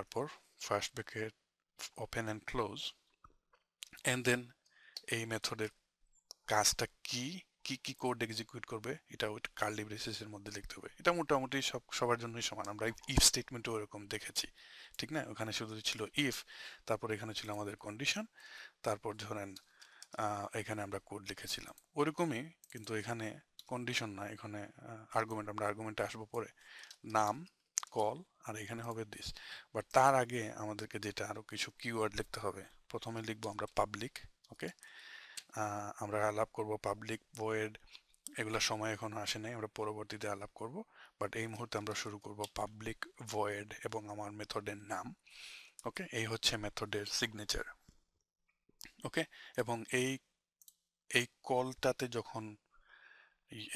তারপর first bracket open and close and then এই মেথডের কাজটা কি কি কি কোড এক্সিকিউট করবে এটা ওই কার্লি ব্রেসেসের মধ্যে লিখতে হবে এটা মোটামুটি সব সবার জন্যই সমান আমরা ইফ স্টেটমেন্টও এরকম দেখেছি ঠিক না ওখানে শুধু ছিল ইফ তারপর এখানে ছিল আমাদের কন্ডিশন তারপর ধরেন এখানে আমরা কোড লিখেছিলাম ওরকমই কিন্তু এখানে কন্ডিশন না এখানে আর্গুমেন্ট আমরা আর্গুমেন্টে আসবো পরে নাম কল আর এখানে হবে দিস বাট তার আগে আমাদেরকে যেটা আরও কিছু কিওয়ার্ড লিখতে হবে প্রথমে লিখবো আমরা পাবলিক ওকে আমরা আলাপ করব পাবলিক বইয়ের এগুলো সময় এখনো আসে নাই আমরা পরবর্তীতে আলাপ করব বাট এই মুহূর্তে আমরা শুরু করব পাবলিক ভয়েড এবং আমার মেথডের নাম ওকে এই হচ্ছে মেথডের সিগনেচার ওকে এবং এই এই কলটাতে যখন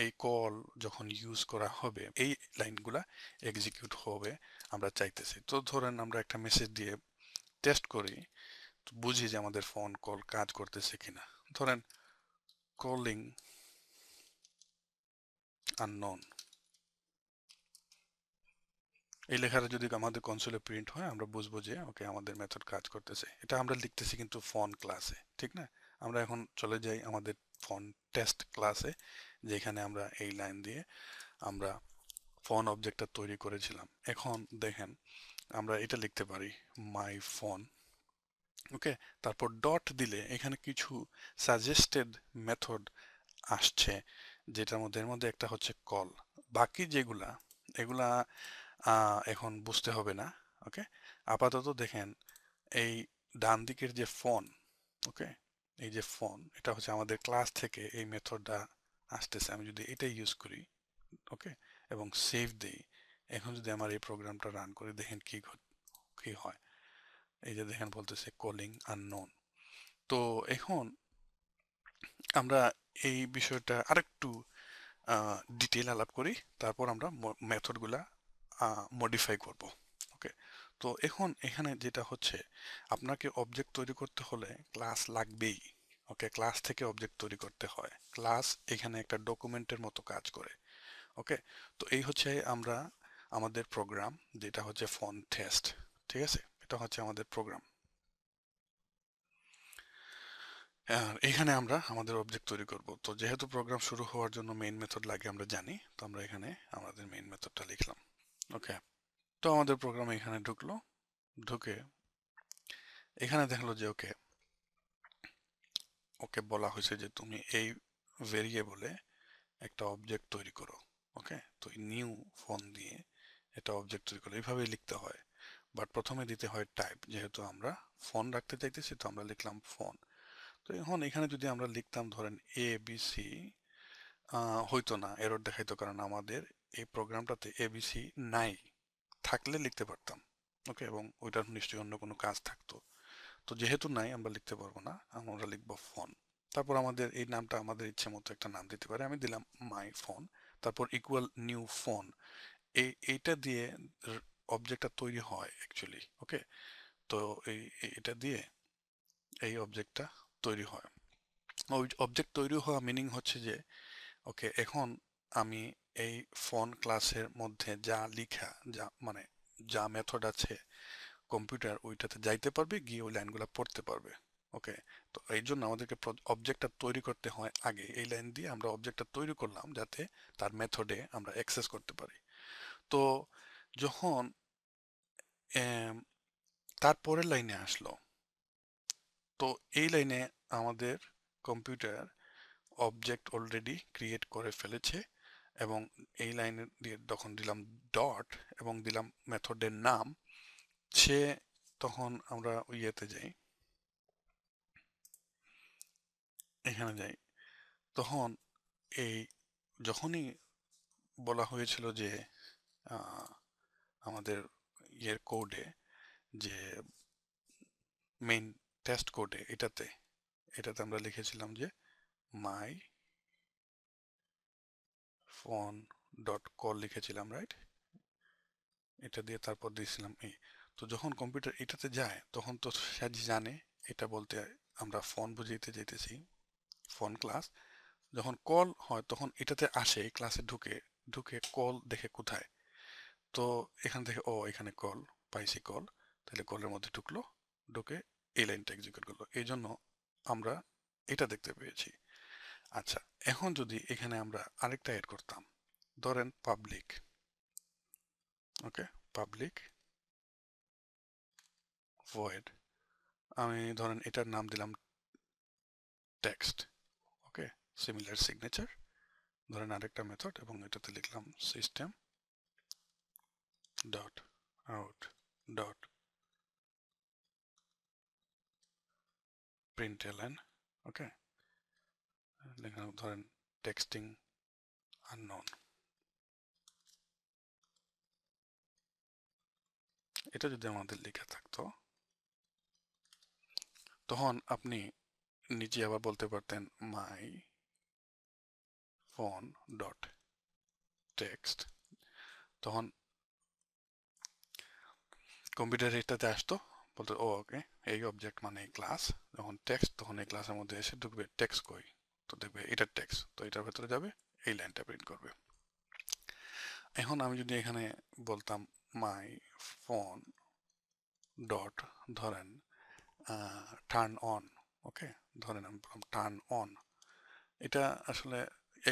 এই কল যখন ইউজ করা হবে এই লাইনগুলা এক্সিকিউট হবে আমরা চাইতেছি তো ধরেন আমরা একটা মেসেজ দিয়ে টেস্ট করি বুঝি যে আমাদের ফোন কল কাজ করতেছে কিনা ধরেন কলিং আননোন এই লেখাটা যদি আমাদের কনসোলে প্রিন্ট হয় আমরা বুঝবো যে ওকে আমাদের মেথড কাজ করতেছে এটা আমরা লিখতেছি কিন্তু ফোন ক্লাসে ঠিক না আমরা এখন চলে যাই আমাদের ফোন টেস্ট ক্লাসে যেখানে আমরা এই লাইন দিয়ে আমরা ফোন অবজেক্টটা তৈরি করেছিলাম এখন দেখেন আমরা এটা লিখতে পারি মাই ফোন ওকে তারপর ডট দিলে এখানে কিছু সাজেস্টেড মেথড আসছে যেটার মধ্যে এর মধ্যে একটা হচ্ছে কল বাকি যেগুলা এগুলা এখন বুঝতে হবে না ওকে আপাতত দেখেন এই ডান দিকের যে ফোন ওকে এই যে ফোন এটা হচ্ছে আমাদের ক্লাস থেকে এই মেথডটা আসতেছে আমি যদি এটা ইউজ করি ওকে এবং সেভ দেই এখন যদি আমার এই প্রোগ্রামটা রান করি দেখেন কি কি হয় এই যে দেখেন বলতেছে কলিং আননোন তো এখন আমরা এই বিষয়টা আরেকটু ডিটেল আলাপ করি তারপর আমরা মেথডগুলা মডিফাই করব ওকে তো এখন এখানে যেটা হচ্ছে আপনাকে অবজেক্ট তৈরি করতে হলে ক্লাস লাগবেই ওকে ক্লাস থেকে অবজেক্ট তৈরি করতে হয় ক্লাস এখানে একটা ডকুমেন্টের মতো কাজ করে ওকে তো এই হচ্ছে আমরা আমাদের প্রোগ্রাম যেটা হচ্ছে ফোন টেস্ট ঠিক আছে এটা হচ্ছে আমাদের প্রোগ্রাম এখানে আমরা আমাদের অবজেক্ট তৈরি করব তো যেহেতু প্রোগ্রাম শুরু হওয়ার জন্য মেইন মেথড লাগে আমরা জানি তো আমরা এখানে আমাদের মেইন মেথডটা লিখলাম ওকে তো আমাদের প্রোগ্রাম এখানে ঢুকলো ঢুকে এখানে দেখলো যে ওকে ওকে বলা হয়েছে যে তুমি এই ভেরিয়েবলে একটা অবজেক্ট তৈরি করো ওকে তো নিউ ফোন দিয়ে এটা অবজেক্ট তৈরি করো এইভাবেই লিখতে হয় বাট প্রথমে দিতে হয় টাইপ যেহেতু আমরা ফোন রাখতে চাইতেছি তো আমরা লিখলাম ফোন তো এখন এখানে যদি আমরা লিখতাম ধরেন এ বি সি হইতো না এরর দেখাইতো কারণ আমাদের এই প্রোগ্রামটাতে এবিসি নাই থাকলে লিখতে পারতাম ওকে এবং ওইটার নিশ্চয়ই অন্য কোনো কাজ থাকতো তো যেহেতু নাই আমরা লিখতে পারবো না আমরা লিখব ফোন তারপর আমাদের এই নামটা আমাদের ইচ্ছে মতো একটা নাম দিতে পারে আমি দিলাম মাই ফোন তারপর ইকুয়াল নিউ ফোন এই এইটা দিয়ে অবজেক্টটা তৈরি হয় অ্যাকচুয়ালি ওকে তো এই এটা দিয়ে এই অবজেক্টটা তৈরি হয় অবজেক্ট তৈরি হওয়া মিনিং হচ্ছে যে ওকে এখন আমি এই ফোন ক্লাসের মধ্যে যা লিখা যা মানে যা মেথড আছে কম্পিউটার ওইটাতে যাইতে পারবে গিয়ে ওই লাইনগুলো পড়তে পারবে ওকে তো এই জন্য আমাদেরকে অবজেক্টটা তৈরি করতে হয় আগে এই লাইন দিয়ে আমরা অবজেক্টটা তৈরি করলাম যাতে তার মেথডে আমরা অ্যাক্সেস করতে পারি তো যখন তারপরের লাইনে আসলো তো এই লাইনে আমাদের কম্পিউটার অবজেক্ট অলরেডি ক্রিয়েট করে ফেলেছে এবং এই লাইনে দিয়ে যখন দিলাম ডট এবং দিলাম মেথডের নাম হচ্ছে তখন আমরা ওই ইয়েতে যাই এখানে যাই তখন এই যখনই বলা হয়েছিল যে আমাদের ইয়ের কোডে যে মেইন টেস্ট কোডে এটাতে এটাতে আমরা লিখেছিলাম যে মাই ফোন ডট কল লিখেছিলাম রাইট এটা দিয়ে তারপর দিয়েছিলাম এই তো যখন কম্পিউটার এটাতে যায় তখন তো সাজি জানে এটা বলতে আমরা ফোন বুঝাইতে যেতেছি ফোন ক্লাস যখন কল হয় তখন এটাতে আসে ক্লাসে ঢুকে ঢুকে কল দেখে কোথায় তো এখান থেকে ও এখানে কল পাইছি কল তাহলে কলের মধ্যে ঢুকলো ঢুকে এই লাইনটা এক্সিকিউট করলো এই জন্য আমরা এটা দেখতে পেয়েছি আচ্ছা এখন যদি এখানে আমরা আরেকটা অ্যাড করতাম ধরেন পাবলিক ওকে পাবলিক void আমি ধরেন এটার নাম দিলাম টেক্সট ওকে সিমিলার সিগনেচার ধরেন আরেকটা মেথড এবং এটাতে লিখলাম system dot out dot println okay লিখলাম ধরেন টেক্সটিং unknown এটা যদি আমাদের লেখা থাকতো তখন আপনি নিজে আবার বলতে পারতেন মাই ফোন ডট টেক্সট তখন কম্পিউটার এটাতে আসতো বলতো ও ওকে এই অবজেক্ট মানে এই ক্লাস যখন টেক্সট তখন এই ক্লাসের মধ্যে এসে ঢুকবে টেক্সট কই তো দেখবে এটা টেক্সট তো এটার ভেতরে যাবে এই লাইনটা প্রিন্ট করবে এখন আমি যদি এখানে বলতাম মাই ফোন ডট ধরেন টার্ন অন ওকে ধরেন আমি বললাম টার্ন অন এটা আসলে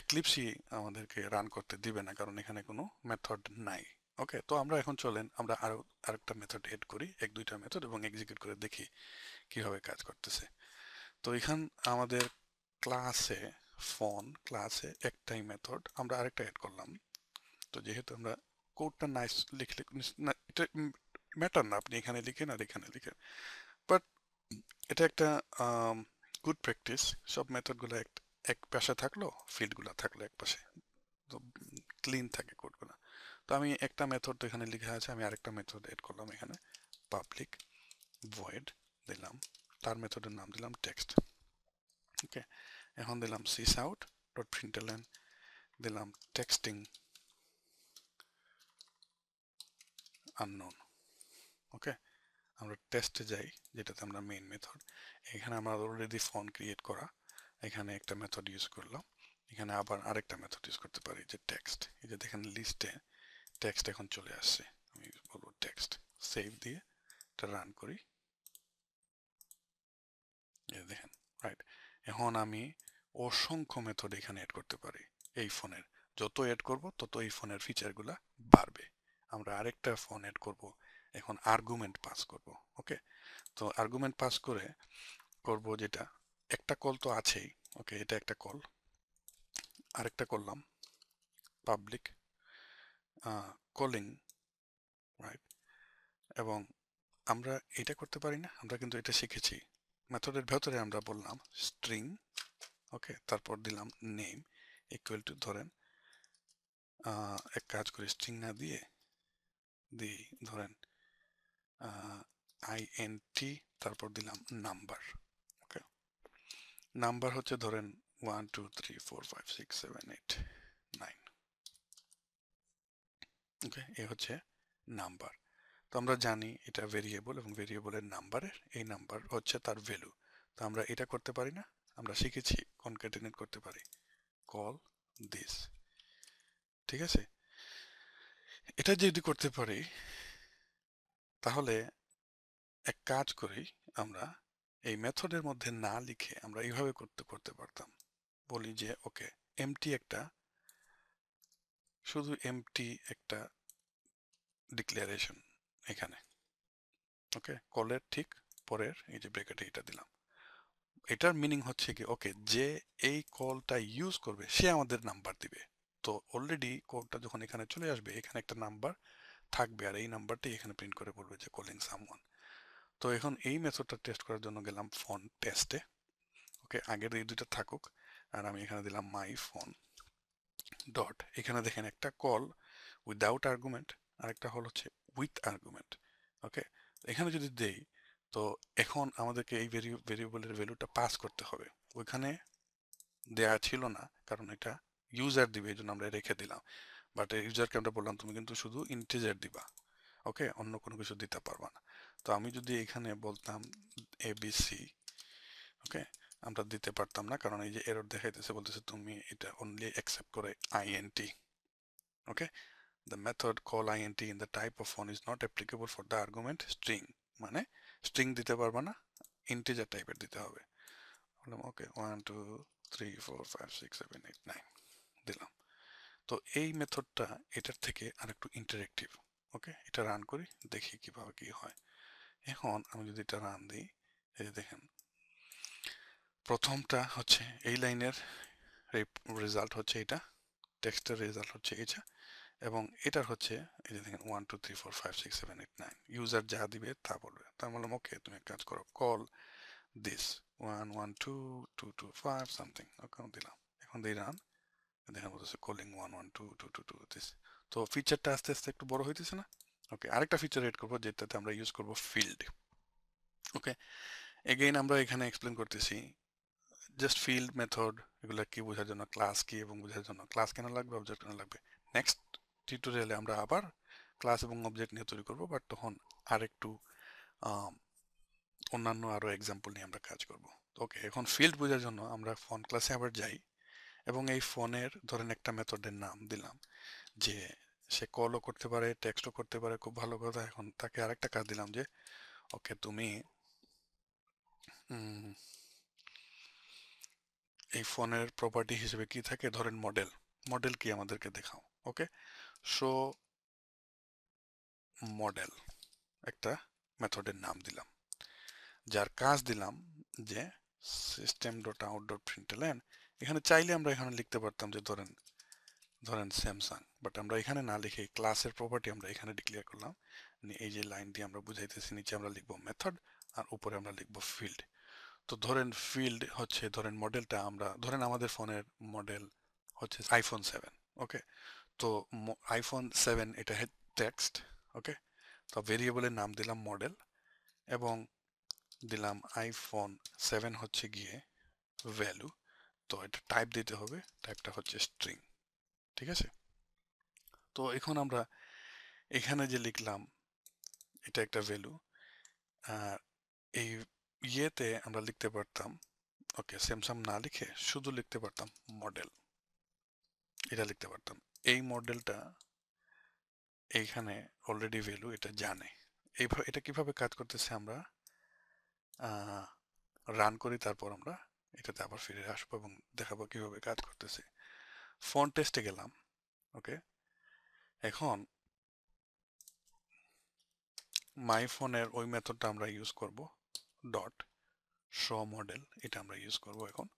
এক্লিপসই আমাদেরকে রান করতে দিবে না কারণ এখানে কোনো মেথড নাই ওকে তো আমরা এখন চলেন আমরা আরও আরেকটা মেথড এড করি এক দুইটা মেথড এবং এক্সিকিউট করে দেখি কিভাবে কাজ করতেছে তো এখান আমাদের ক্লাসে ফোন ক্লাসে একটাই মেথড আমরা আরেকটা এড করলাম তো যেহেতু আমরা কোডটা নাইস লিখলে এটা ম্যাটার না আপনি এখানে লিখেন আর এখানে লিখেন এটা একটা গুড প্র্যাকটিস সব মেথডগুলো এক এক পাশে থাকলো ফিল্ডগুলো থাকলো এক পাশে তো ক্লিন থাকে কোডগুলো তো আমি একটা মেথড তো এখানে লেখা আছে আমি আরেকটা মেথড এড করলাম এখানে পাবলিক ভয়েড দিলাম তার মেথডের নাম দিলাম টেক্সট ওকে এখন দিলাম সিস আউট ডট প্রিন্টারলেন দিলাম টেক্সটিং আননোন ওকে আমরা টেস্টে যাই যেটাতে আমরা মেইন মেথড এখানে আমরা অলরেডি ফোন ক্রিয়েট করা এখানে একটা মেথড ইউজ করলাম এখানে আবার আরেকটা মেথড ইউজ করতে পারি যে টেক্সট এই যে দেখেন লিস্টে টেক্সট এখন চলে আসছে আমি বলবো টেক্সট সেভ দিয়ে এটা রান করি এই দেখেন রাইট এখন আমি অসংখ্য মেথড এখানে অ্যাড করতে পারি এই ফোনের যত অ্যাড করব তত এই ফোনের ফিচারগুলো বাড়বে আমরা আরেকটা ফোন অ্যাড করব এখন আর্গুমেন্ট পাস করব ওকে তো আর্গুমেন্ট পাস করে করব যেটা একটা কল তো আছেই ওকে এটা একটা কল আরেকটা করলাম পাবলিক কলিং রাইট এবং আমরা এটা করতে পারি না আমরা কিন্তু এটা শিখেছি মেথডের ভেতরে আমরা বললাম স্ট্রিং ওকে তারপর দিলাম নেম ইকুয়াল টু ধরেন এক কাজ করি স্ট্রিং না দিয়ে দিই ধরেন আইএনটি তারপর দিলাম নাম্বার ওকে নাম্বার হচ্ছে ধরেন one two three four five six seven eight nine okay এ হচ্ছে নাম্বার তো আমরা জানি এটা ভেরিয়েবল এবং ভেরিয়েবলের নাম্বারের এই নাম্বার হচ্ছে তার ভ্যালু তো আমরা এটা করতে পারি না আমরা শিখেছি কনকেটিনেট করতে পারি কল দিস ঠিক আছে এটা যদি করতে পারি তাহলে এক কাজ করি আমরা এই মেথডের মধ্যে না লিখে আমরা এইভাবে করতে করতে পারতাম বলি যে ওকে এমটি একটা শুধু এমটি একটা ডিক্লারেশন এখানে ওকে কলের ঠিক পরের এই যে ব্রেকেটে এটা দিলাম এটার মিনিং হচ্ছে কি ওকে যে এই কলটা ইউজ করবে সে আমাদের নাম্বার দিবে তো অলরেডি কোডটা যখন এখানে চলে আসবে এখানে একটা নাম্বার থাকবে আর এই নাম্বারটি এখানে প্রিন্ট করে বলবে যে কলিং সামওয়ান তো এখন এই মেথডটা টেস্ট করার জন্য গেলাম ফোন টেস্টে ওকে আগের এই দুটো থাকুক আর আমি এখানে দিলাম মাই ফোন ডট এখানে দেখেন একটা কল উইদাউট আর্গুমেন্ট আর একটা হল হচ্ছে উইথ আর্গুমেন্ট ওকে এখানে যদি দেই তো এখন আমাদেরকে এই ভেরিয়েবলের ভ্যালুটা পাস করতে হবে ওইখানে দেয়া ছিল না কারণ এটা ইউজার দিবে এই জন্য আমরা রেখে দিলাম বাট ইউজার ক্যামটা বললাম তুমি কিন্তু শুধু ইন্টিজার দিবা ওকে অন্য কোনো কিছু দিতে পারবা না তো আমি যদি এখানে বলতাম এ বি সি ওকে আমরা দিতে পারতাম না কারণ এই যে এরর দেখাইতেছে বলতেছে তুমি এটা অনলি অ্যাকসেপ্ট করে INT okay the method call INT in the type of phone is not applicable for the argument string মানে স্ট্রিং দিতে পারবা না ইন্টিজার টাইপের দিতে হবে বললাম okay one two three four five six seven eight nine দিলাম তো এই মেথডটা এটার থেকে আরেকটু ইন্টারেক্টিভ ওকে এটা রান করি দেখি কিভাবে কি হয় এখন আমি যদি এটা রান দিই এই দেখেন প্রথমটা হচ্ছে এই লাইনের রেজাল্ট হচ্ছে এটা টেক্সটের রেজাল্ট হচ্ছে এটা এবং এটার হচ্ছে এই যে দেখেন one two three four five six seven eight nine user যা দিবে তা বলবে তার বললাম ওকে মানে তুমি এক কাজ করো call this one one two two two five something okay দিলাম এখন দিই run calling one one two two two two this তো ফিচারটা আস্তে আস্তে একটু বড় হইতেছে না ওকে আরেকটা ফিচার এড করবো যেটাতে আমরা ইউজ করবো ফিল্ড ওকে এগেইন আমরা এখানে এক্সপ্লেন করতেছি জাস্ট ফিল্ড মেথড এগুলো কি বোঝার জন্য ক্লাস কি এবং বোঝার জন্য ক্লাস কেন লাগবে অবজেক্ট কেন লাগবে নেক্সট টিউটোরিয়ালে আমরা আবার ক্লাস এবং অবজেক্ট নিয়ে তৈরি করবো বাট তখন আর একটু অন্যান্য আরও এক্সাম্পল নিয়ে আমরা কাজ করবো ওকে এখন ফিল্ড বোঝার জন্য আমরা ফোন ক্লাসে আবার যাই এবং এই ফোনের ধরেন একটা মেথডের নাম দিলাম যে সে কলও করতে পারে টেক্সটও করতে পারে খুব ভালো কথা এখন তাকে আরেকটা কাজ দিলাম যে ওকে তুমি এই ফোনের প্রপার্টি হিসেবে কি থাকে ধরেন মডেল মডেল কি আমাদেরকে দেখাও ওকে সো মডেল একটা মেথডের নাম দিলাম যার কাজ দিলাম যে system dot out dot println এখানে চাইলে আমরা এখানে লিখতে পারতাম যে ধরেন ধরেন স্যামসাং বাট আমরা এখানে না লিখে ক্লাসের প্রপার্টি আমরা এখানে ডিক্লেয়ার করলাম এই যে লাইন দিয়ে আমরা বুঝাইতেছি নিচে আমরা লিখবো মেথড আর উপরে আমরা লিখবো ফিল্ড তো ধরেন ফিল্ড হচ্ছে ধরেন মডেলটা আমরা ধরেন আমাদের ফোনের মডেল হচ্ছে আইফোন সেভেন ওকে তো আইফোন সেভেন এটা হে টেক্সট ওকে তো ভেরিয়েবলের নাম দিলাম মডেল এবং দিলাম আইফোন সেভেন হচ্ছে গিয়ে ভ্যালু তো এটা টাইপ দিতে হবে টাইপটা হচ্ছে স্ট্রিং ঠিক আছে তো এখন আমরা এখানে যে লিখলাম এটা একটা ভ্যালু আর এই ইয়েতে আমরা লিখতে পারতাম ওকে স্যামসাং না লিখে শুধু লিখতে পারতাম মডেল এটা লিখতে পারতাম এই মডেলটা এইখানে অলরেডি ভ্যালু এটা জানে এইভাবে এটা কিভাবে কাজ করতেছে আমরা রান করি তারপর আমরা এটাতে আবার ফিরে আসবো এবং দেখাবো কিভাবে কাজ করতেছে ফোন টেস্টে গেলাম ওকে এখন মাই ফোনের ওই মেথডটা আমরা ইউজ করব ডট শো মডেল এটা আমরা ইউজ করব এখন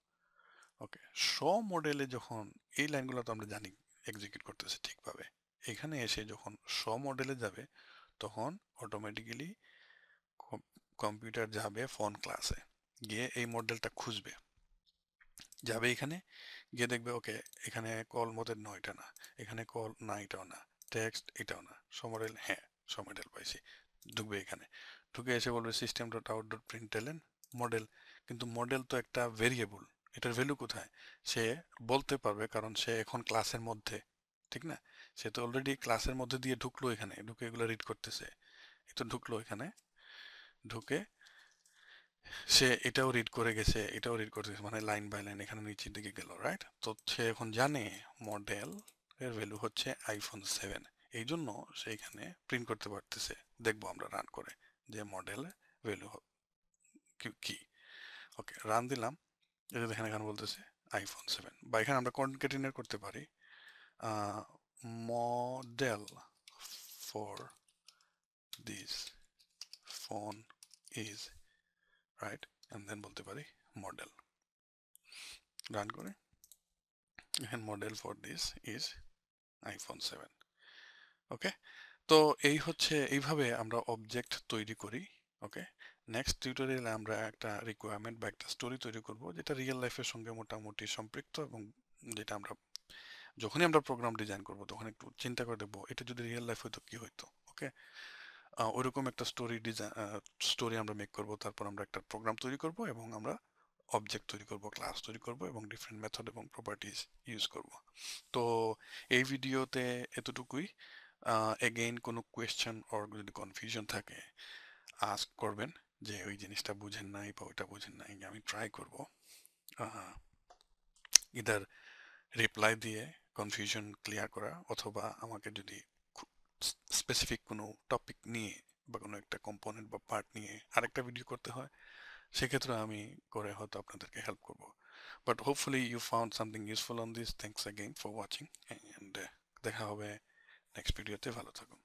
ওকে শো মডেলে যখন এই লাইনগুলো তো আমরা জানি এক্সিকিউট করতেছে ঠিকভাবে এখানে এসে যখন শো মডেলে যাবে তখন অটোমেটিক্যালি কম্পিউটার যাবে ফোন ক্লাসে গিয়ে এই মডেলটা খুঁজবে যাবে এখানে গিয়ে দেখবে ওকে এখানে কল মোদের নয় এটা না এখানে কল না এটাও না টেক্সট এটাও না সমরেল হ্যাঁ সমরেল পাইছি ঢুকবে এখানে ঢুকে এসে বলবে system dot out dot println model কিন্তু মডেল তো একটা ভেরিয়েবল এটার ভ্যালু কোথায় সে বলতে পারবে কারণ সে এখন ক্লাসের মধ্যে ঠিক না সে তো অলরেডি ক্লাসের মধ্যে দিয়ে ঢুকলো এখানে ঢুকে এগুলো রিড করতেছে এ তো ঢুকলো এখানে ঢুকে সে এটাও রিড করে গেছে এটাও রিড করে গেছে মানে লাইন বাই লাইন এখানে নিচের দিকে গেল রাইট তো সে এখন জানে মডেল এর ভ্যালু হচ্ছে আইফোন সেভেন এই জন্য সে এখানে প্রিন্ট করতে পারতেছে দেখবো আমরা রান করে যে মডেল ভ্যালু কি ওকে রান দিলাম এটা দেখেন এখানে বলতেছে আইফোন সেভেন বা এখানে আমরা কনকেটিনার করতে পারি model for this phone is right and then বলতে পারি মডেল রান করে এখানে model for this is iPhone seven okay তো এই হচ্ছে এইভাবে আমরা অবজেক্ট তৈরি করি ওকে নেক্সট টিউটোরিয়ালে আমরা একটা রিকোয়ারমেন্ট বা একটা স্টোরি তৈরি করব যেটা রিয়েল লাইফের সঙ্গে মোটামুটি সম্পৃক্ত এবং যেটা আমরা যখনই আমরা প্রোগ্রাম ডিজাইন করব তখন একটু চিন্তা করে দেবো এটা যদি রিয়েল লাইফ হতো কি হইতো ওকে ওরকম একটা স্টোরি ডিজাইন স্টোরি আমরা মেক করব তারপর আমরা একটা প্রোগ্রাম তৈরি করব এবং আমরা অবজেক্ট তৈরি করব ক্লাস তৈরি করব এবং ডিফারেন্ট মেথড এবং প্রপার্টিজ ইউজ করব তো এই ভিডিওতে এতটুকুই এগেইন কোনো কোয়েশ্চেন অর যদি কনফিউশন থাকে আস্ক করবেন যে ওই জিনিসটা বুঝেন নাই বা ওইটা বুঝেন নাই আমি ট্রাই করব ইদার রিপ্লাই দিয়ে কনফিউশন ক্লিয়ার করা অথবা আমাকে যদি স্পেসিফিক কোনো টপিক নিয়ে বা কোনো একটা কম্পোনেন্ট বা পার্ট নিয়ে আরেকটা ভিডিও করতে হয় সেক্ষেত্রে আমি করে হয়তো আপনাদেরকে হেল্প করব but hopefully you found something useful on this thanks again for watching and দেখা হবে নেক্সট ভিডিওতে ভালো থাকুন